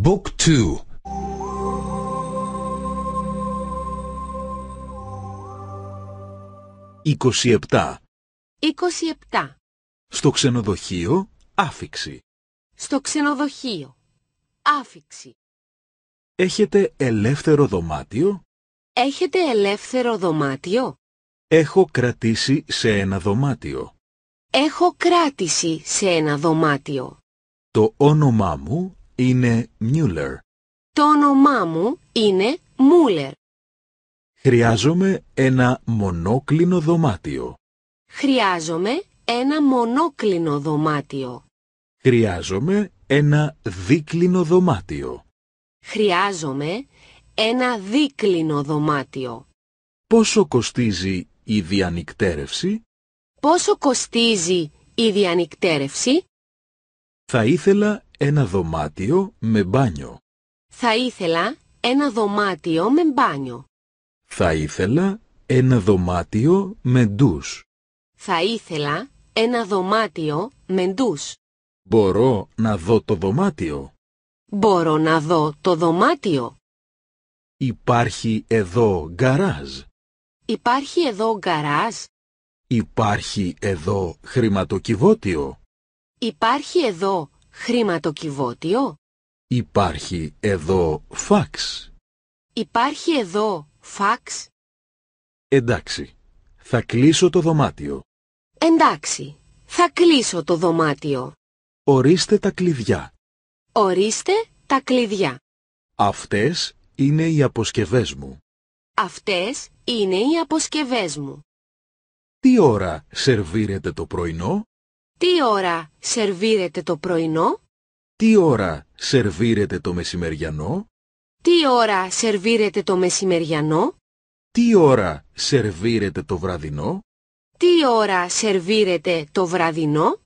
Book 2 27 27 Στο ξενοδοχείο άφηξη Στο ξενοδοχείο άφηξη Έχετε ελεύθερο δωμάτιο Έχετε ελεύθερο δωμάτιο Έχω κρατήσει σε ένα δωμάτιο Έχω κράτηση σε ένα δωμάτιο Το όνομά μου είναι Μιούλερ. Το όνομά μου είναι μούλερ. Χρειάζομαι ένα μονόκλινο δωμάτιο. Χρειάζομαι ένα μονόκλινο δωμάτιο. Χρειάζομαι ένα δίκλινο δωμάτιο. Χρειάζομαι ένα δίκλινο δωμάτιο. Πόσο κοστίζει η διανυκτέρευση? Πόσο κοστίζει η διανυκτέρευση? Θα ήθελα ένα δωμάτιο με μπάνιο. Θα ήθελα ένα δωμάτιο με μπάνιο. Θα ήθελα ένα δωμάτιο με ντους. Θα ήθελα ένα δωμάτιο με ντους. Μπορώ να δω το δωμάτιο. Μπορώ να δω το δωμάτιο. Υπάρχει εδώ γκαράζ. Υπάρχει εδώ γκαράζ. Υπάρχει εδώ χρηματοκιβώτιο. Υπάρχει εδώ χρηματοκιβώτιο. Υπάρχει εδώ φαξ. Υπάρχει εδώ φαξ. Εντάξει. Θα κλείσω το δωμάτιο. Εντάξει. Θα κλείσω το δωμάτιο. Ορίστε τα κλειδιά. Ορίστε τα κλειδιά. Αυτές είναι οι αποσκευές μου. Αυτές είναι οι αποσκευές μου. Τι ώρα σερβίρετε το πρωινό? Τι ώρα σερβίρετε το πρωινό? Τι ώρα σερβίρετε το μεσημεριανό? Τι ώρα σερβίρετε το μεσημεριανό? Τι ώρα σερβίρετε το βραδινό? Τι ώρα σερβίρετε το βραδινό?